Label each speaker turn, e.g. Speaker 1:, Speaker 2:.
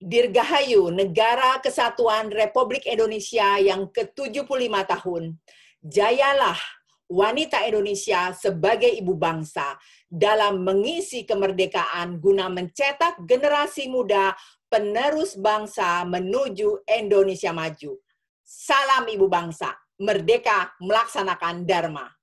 Speaker 1: Dirgahayu Negara Kesatuan Republik Indonesia yang ke-75 tahun, jayalah wanita Indonesia sebagai ibu bangsa dalam mengisi kemerdekaan guna mencetak generasi muda penerus bangsa menuju Indonesia maju. Salam ibu bangsa, merdeka melaksanakan Dharma.